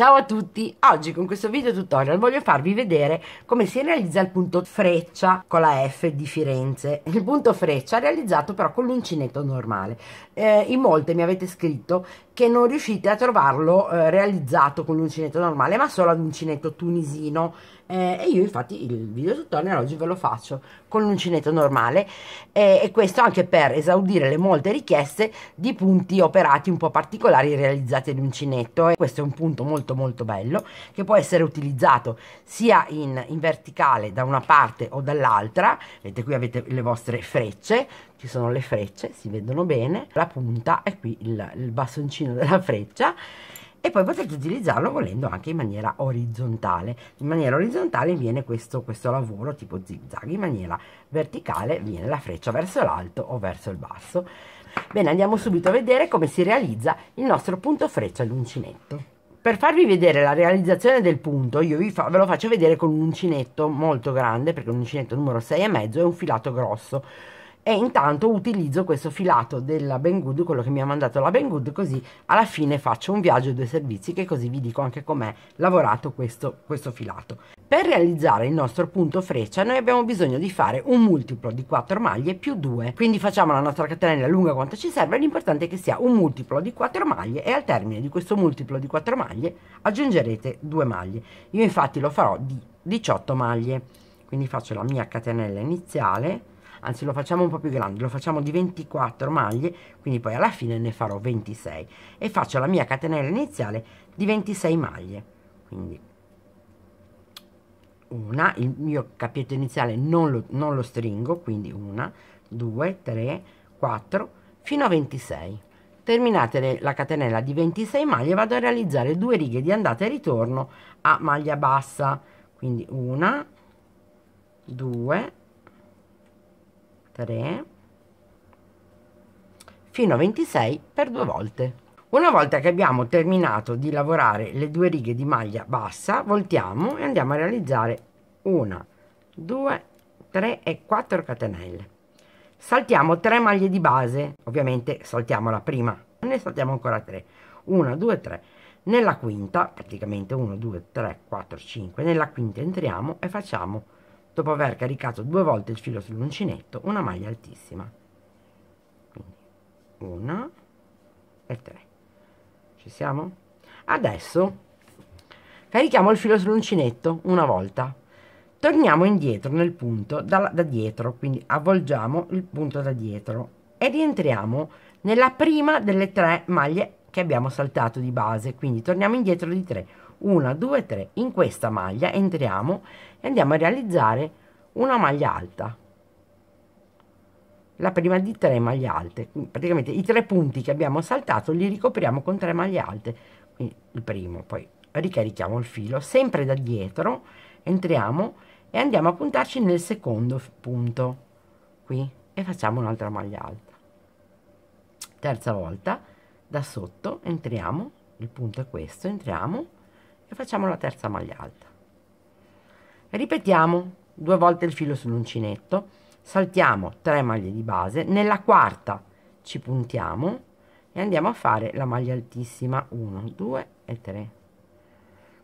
Ciao a tutti, oggi con questo video tutorial voglio farvi vedere come si realizza il punto freccia con la F di Firenze. Il punto freccia è realizzato però con l'uncinetto normale. Eh, in molte mi avete scritto che non riuscite a trovarlo eh, realizzato con l'uncinetto normale ma solo ad uncinetto tunisino eh, e io infatti il video tutorial oggi ve lo faccio con l'uncinetto normale eh, e questo anche per esaudire le molte richieste di punti operati un po' particolari realizzati ad uncinetto e questo è un punto molto molto bello che può essere utilizzato sia in, in verticale da una parte o dall'altra vedete qui avete le vostre frecce ci sono le frecce si vedono bene la punta è qui il, il bastoncino della freccia e poi potete utilizzarlo volendo anche in maniera orizzontale in maniera orizzontale viene questo, questo lavoro tipo zigzag in maniera verticale viene la freccia verso l'alto o verso il basso bene andiamo subito a vedere come si realizza il nostro punto freccia all'uncinetto per farvi vedere la realizzazione del punto io fa, ve lo faccio vedere con un uncinetto molto grande perché un uncinetto numero 6 e mezzo è un filato grosso e intanto utilizzo questo filato della Banggood, quello che mi ha mandato la Banggood, così alla fine faccio un viaggio due servizi che così vi dico anche com'è lavorato questo, questo filato. Per realizzare il nostro punto freccia noi abbiamo bisogno di fare un multiplo di 4 maglie più 2, quindi facciamo la nostra catenella lunga quanto ci serve, l'importante è che sia un multiplo di 4 maglie e al termine di questo multiplo di 4 maglie aggiungerete 2 maglie. Io infatti lo farò di 18 maglie, quindi faccio la mia catenella iniziale, anzi lo facciamo un po' più grande, lo facciamo di 24 maglie, quindi poi alla fine ne farò 26 e faccio la mia catenella iniziale di 26 maglie, quindi una, il mio capietto iniziale non lo, non lo stringo, quindi una, due, tre, quattro, fino a 26. Terminate la catenella di 26 maglie vado a realizzare due righe di andata e ritorno a maglia bassa, quindi una, due, 3 fino a 26 per due volte. Una volta che abbiamo terminato di lavorare le due righe di maglia bassa, voltiamo e andiamo a realizzare una, due, tre e quattro catenelle. Saltiamo tre maglie di base, ovviamente saltiamo la prima, ne saltiamo ancora tre. 1, 2, 3. Nella quinta, praticamente 1, 2, 3, 4, 5, nella quinta entriamo e facciamo dopo aver caricato due volte il filo sull'uncinetto una maglia altissima. Quindi una e tre. Ci siamo? Adesso carichiamo il filo sull'uncinetto una volta. Torniamo indietro nel punto da, da dietro, quindi avvolgiamo il punto da dietro e rientriamo nella prima delle tre maglie che abbiamo saltato di base, quindi torniamo indietro di tre. 1, 2, 3, in questa maglia entriamo e andiamo a realizzare una maglia alta la prima di tre maglie alte praticamente i tre punti che abbiamo saltato li ricopriamo con tre maglie alte quindi il primo poi ricarichiamo il filo sempre da dietro entriamo e andiamo a puntarci nel secondo punto qui e facciamo un'altra maglia alta terza volta da sotto entriamo il punto è questo entriamo e facciamo la terza maglia alta ripetiamo due volte il filo sull'uncinetto saltiamo 3 maglie di base nella quarta ci puntiamo e andiamo a fare la maglia altissima 1 2 e 3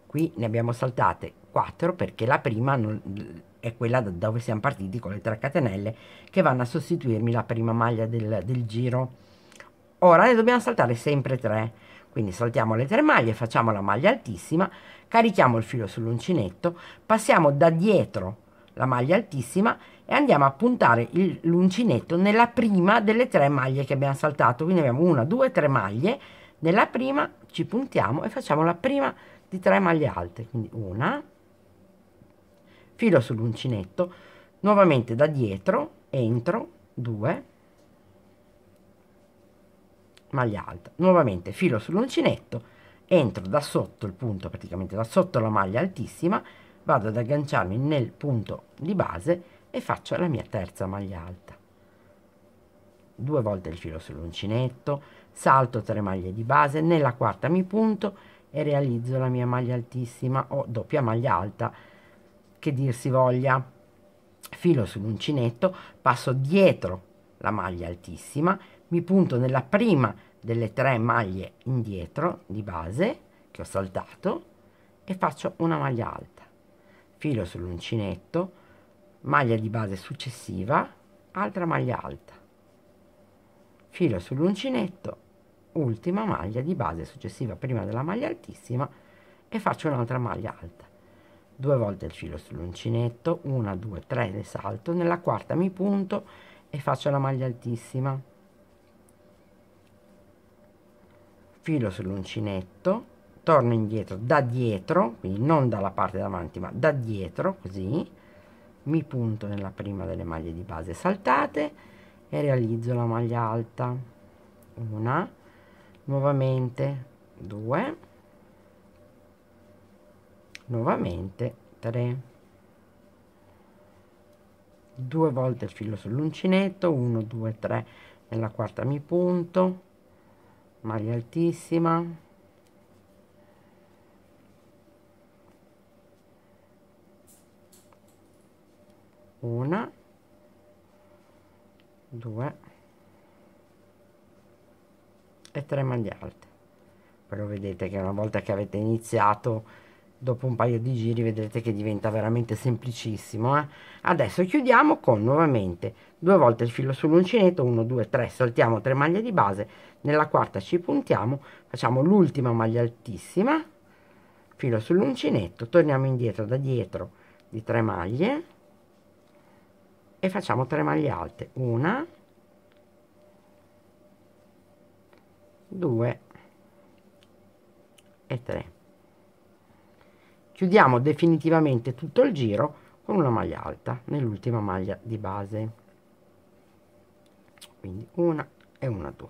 qui ne abbiamo saltate 4 perché la prima non, è quella da dove siamo partiti con le 3 catenelle che vanno a sostituirmi la prima maglia del, del giro ora ne dobbiamo saltare sempre 3 quindi saltiamo le tre maglie, facciamo la maglia altissima, carichiamo il filo sull'uncinetto, passiamo da dietro la maglia altissima e andiamo a puntare l'uncinetto nella prima delle tre maglie che abbiamo saltato. Quindi abbiamo una, due, tre maglie. Nella prima ci puntiamo e facciamo la prima di tre maglie alte. Quindi una, filo sull'uncinetto, nuovamente da dietro, entro, due, maglia alta. Nuovamente filo sull'uncinetto, entro da sotto il punto, praticamente da sotto la maglia altissima, vado ad agganciarmi nel punto di base e faccio la mia terza maglia alta. Due volte il filo sull'uncinetto, salto tre maglie di base, nella quarta mi punto e realizzo la mia maglia altissima o doppia maglia alta che dir si voglia. Filo sull'uncinetto, passo dietro la maglia altissima mi punto nella prima delle tre maglie indietro di base che ho saltato e faccio una maglia alta filo sull'uncinetto maglia di base successiva altra maglia alta filo sull'uncinetto ultima maglia di base successiva prima della maglia altissima e faccio un'altra maglia alta due volte il filo sull'uncinetto una due tre le salto nella quarta mi punto e faccio la maglia altissima filo sull'uncinetto torno indietro da dietro quindi non dalla parte davanti ma da dietro così mi punto nella prima delle maglie di base saltate e realizzo la maglia alta una nuovamente due, nuovamente tre, due volte il filo sull'uncinetto 1 2 3 nella quarta mi punto maglia altissima una due e tre maglie alte però vedete che una volta che avete iniziato dopo un paio di giri vedrete che diventa veramente semplicissimo eh? adesso chiudiamo con nuovamente due volte il filo sull'uncinetto 1 2 3 saltiamo tre maglie di base nella quarta ci puntiamo facciamo l'ultima maglia altissima filo sull'uncinetto torniamo indietro da dietro di 3 maglie e facciamo 3 maglie alte una 2 e 3 chiudiamo definitivamente tutto il giro con una maglia alta nell'ultima maglia di base quindi una e una due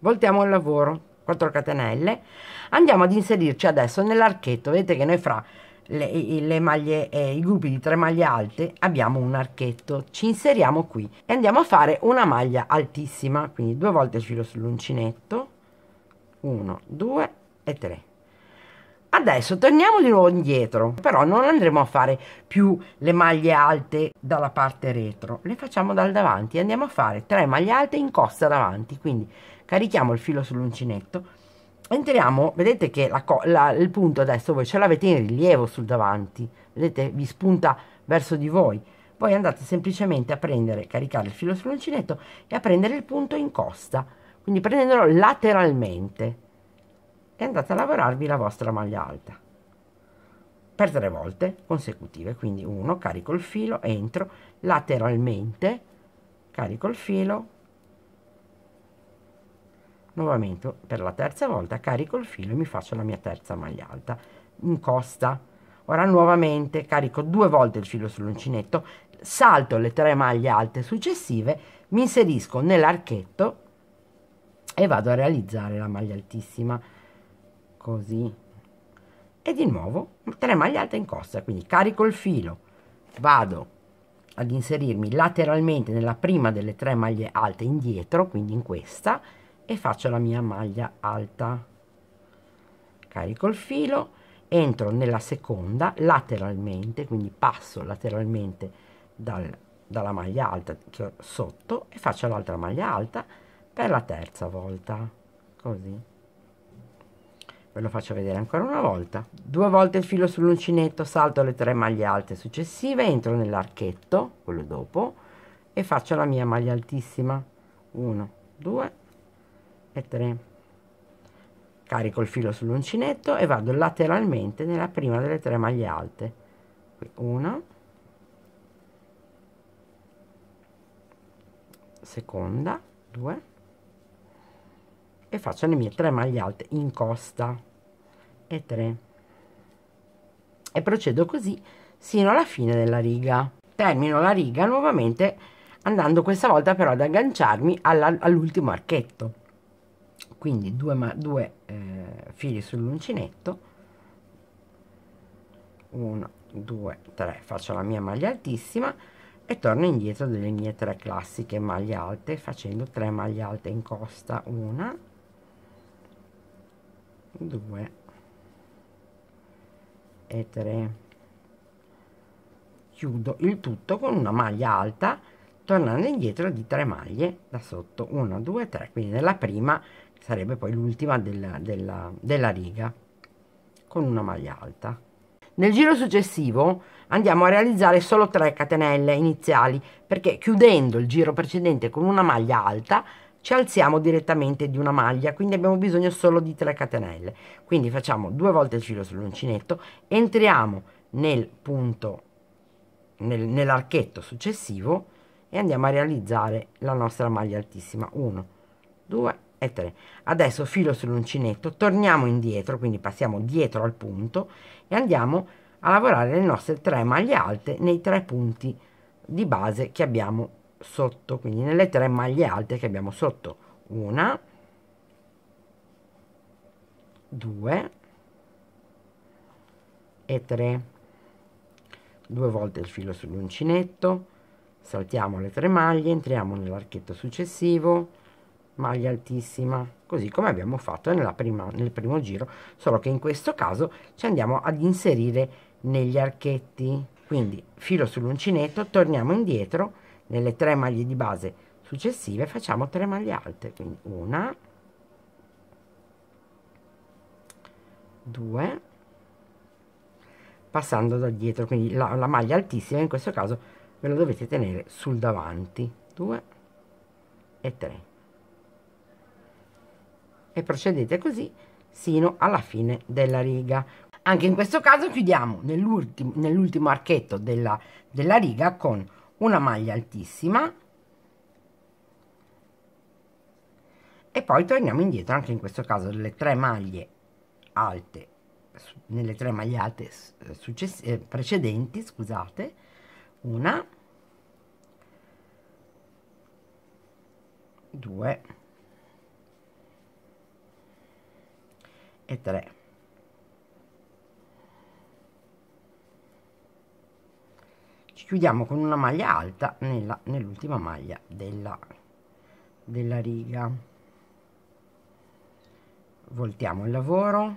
voltiamo il lavoro 4 catenelle andiamo ad inserirci adesso nell'archetto vedete che noi fra le, le maglie eh, i gruppi di tre maglie alte abbiamo un archetto ci inseriamo qui e andiamo a fare una maglia altissima quindi due volte il filo sull'uncinetto 1 2 e 3 Adesso torniamo di nuovo indietro, però non andremo a fare più le maglie alte dalla parte retro, le facciamo dal davanti andiamo a fare tre maglie alte in costa davanti, quindi carichiamo il filo sull'uncinetto, entriamo, vedete che la, la, il punto adesso voi ce l'avete in rilievo sul davanti, vedete vi spunta verso di voi, poi andate semplicemente a prendere, caricare il filo sull'uncinetto e a prendere il punto in costa, quindi prendendolo lateralmente, e andate a lavorarvi la vostra maglia alta per tre volte consecutive quindi uno carico il filo entro lateralmente carico il filo nuovamente per la terza volta carico il filo e mi faccio la mia terza maglia alta in costa ora nuovamente carico due volte il filo sull'uncinetto salto le tre maglie alte successive mi inserisco nell'archetto e vado a realizzare la maglia altissima così e di nuovo 3 maglie alte in costa quindi carico il filo vado ad inserirmi lateralmente nella prima delle tre maglie alte indietro quindi in questa e faccio la mia maglia alta carico il filo entro nella seconda lateralmente quindi passo lateralmente dal, dalla maglia alta sotto e faccio l'altra maglia alta per la terza volta così ve lo faccio vedere ancora una volta due volte il filo sull'uncinetto salto le tre maglie alte successive entro nell'archetto quello dopo e faccio la mia maglia altissima 1 2 e 3 carico il filo sull'uncinetto e vado lateralmente nella prima delle tre maglie alte qui 1 seconda 2 e faccio le mie tre maglie alte in costa e 3 e procedo così sino alla fine della riga termino la riga nuovamente andando questa volta però ad agganciarmi all'ultimo archetto quindi due, due eh, fili sull'uncinetto 1 2 3 faccio la mia maglia altissima e torno indietro delle mie tre classiche maglie alte facendo 3 maglie alte in costa una 2 e 3 chiudo il tutto con una maglia alta tornando indietro di 3 maglie da sotto 1 2 3 quindi nella prima sarebbe poi l'ultima della, della, della riga con una maglia alta nel giro successivo andiamo a realizzare solo 3 catenelle iniziali perché chiudendo il giro precedente con una maglia alta ci alziamo direttamente di una maglia, quindi abbiamo bisogno solo di 3 catenelle. Quindi facciamo due volte il filo sull'uncinetto, entriamo nel punto, nel, nell'archetto successivo e andiamo a realizzare la nostra maglia altissima. 1, 2 e 3. Adesso filo sull'uncinetto, torniamo indietro, quindi passiamo dietro al punto e andiamo a lavorare le nostre tre maglie alte nei tre punti di base che abbiamo sotto, quindi nelle tre maglie alte che abbiamo sotto. Una, due e tre. Due volte il filo sull'uncinetto, saltiamo le tre maglie, entriamo nell'archetto successivo, maglia altissima, così come abbiamo fatto prima, nel primo giro, solo che in questo caso ci andiamo ad inserire negli archetti. Quindi filo sull'uncinetto, torniamo indietro nelle tre maglie di base successive facciamo 3 maglie alte quindi una due passando da dietro quindi la, la, maglia altissima in questo caso ve la dovete tenere sul davanti 2 e 3 e procedete così sino alla fine della riga anche in questo caso chiudiamo nell'ultimo nell'ultimo archetto della, della riga con una maglia altissima e poi torniamo indietro anche in questo caso delle tre maglie alte nelle tre maglie alte eh, precedenti scusate una due e tre chiudiamo con una maglia alta nell'ultima nell maglia della, della riga voltiamo il lavoro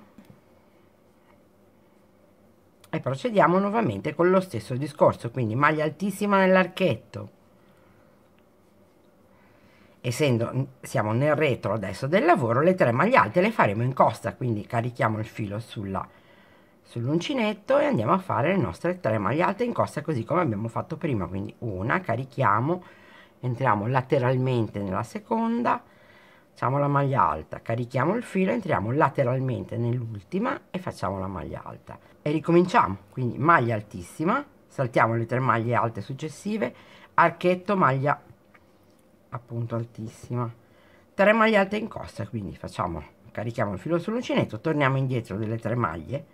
e procediamo nuovamente con lo stesso discorso quindi maglia altissima nell'archetto essendo siamo nel retro adesso del lavoro le tre maglie alte le faremo in costa quindi carichiamo il filo sulla sull'uncinetto e andiamo a fare le nostre tre maglie alte in costa così come abbiamo fatto prima quindi una carichiamo entriamo lateralmente nella seconda facciamo la maglia alta carichiamo il filo entriamo lateralmente nell'ultima e facciamo la maglia alta e ricominciamo quindi maglia altissima saltiamo le tre maglie alte successive archetto maglia appunto altissima 3 maglie alte in costa quindi facciamo carichiamo il filo sull'uncinetto torniamo indietro delle tre maglie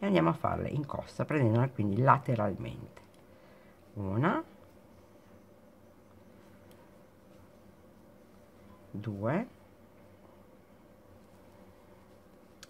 e andiamo a farle in costa prendendola quindi lateralmente una due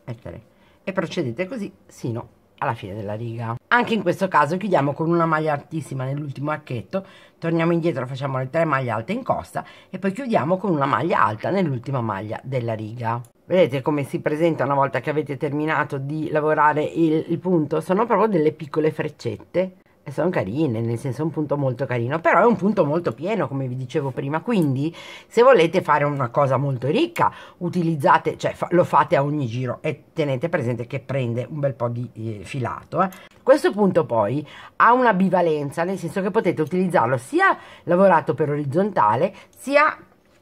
e tre e procedete così sino alla fine della riga anche in questo caso chiudiamo con una maglia altissima nell'ultimo archetto torniamo indietro facciamo le tre maglie alte in costa e poi chiudiamo con una maglia alta nell'ultima maglia della riga Vedete come si presenta una volta che avete terminato di lavorare il, il punto? Sono proprio delle piccole freccette e sono carine, nel senso è un punto molto carino, però è un punto molto pieno come vi dicevo prima, quindi se volete fare una cosa molto ricca utilizzate, cioè fa, lo fate a ogni giro e tenete presente che prende un bel po' di eh, filato. Eh. Questo punto poi ha una bivalenza, nel senso che potete utilizzarlo sia lavorato per orizzontale sia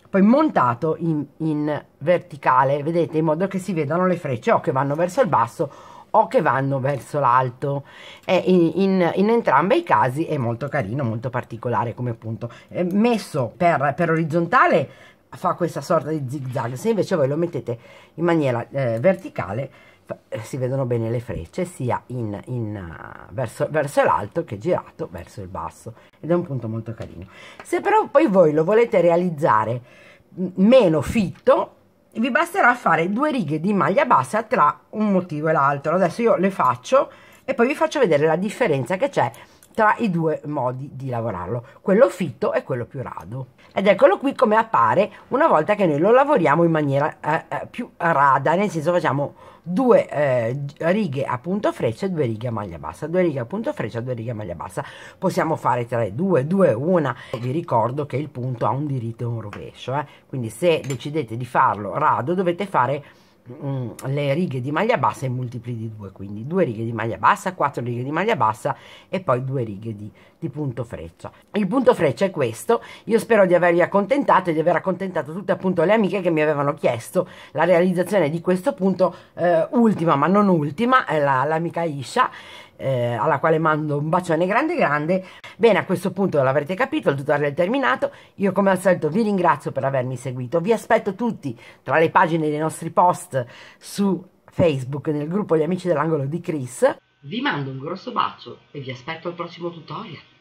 poi montato in, in verticale, vedete, in modo che si vedano le frecce o che vanno verso il basso o che vanno verso l'alto. In, in, in, entrambi i casi è molto carino, molto particolare come punto. È messo per, per orizzontale fa questa sorta di zig zag, se invece voi lo mettete in maniera eh, verticale eh, si vedono bene le frecce sia in, in, eh, verso, verso l'alto che girato verso il basso ed è un punto molto carino se però poi voi lo volete realizzare meno fitto vi basterà fare due righe di maglia bassa tra un motivo e l'altro adesso io le faccio e poi vi faccio vedere la differenza che c'è tra i due modi di lavorarlo, quello fitto e quello più rado. Ed eccolo qui come appare una volta che noi lo lavoriamo in maniera eh, eh, più rada, nel senso facciamo due eh, righe a punto freccia e due righe a maglia bassa, due righe a punto freccia, due righe a maglia bassa. Possiamo fare 3, 2, 2, 1. Vi ricordo che il punto ha un diritto e un rovescio, eh? quindi se decidete di farlo rado dovete fare Mm, le righe di maglia bassa in multipli di 2 quindi 2 righe di maglia bassa 4 righe di maglia bassa e poi 2 righe di, di punto freccia il punto freccia è questo io spero di avervi accontentato e di aver accontentato tutte appunto le amiche che mi avevano chiesto la realizzazione di questo punto eh, ultima ma non ultima l'amica Isha eh, alla quale mando un bacione grande grande. Bene, a questo punto l'avrete capito, il tutorial è terminato. Io come al solito vi ringrazio per avermi seguito. Vi aspetto tutti tra le pagine dei nostri post su Facebook nel gruppo Gli Amici dell'Angolo di Chris. Vi mando un grosso bacio e vi aspetto al prossimo tutorial.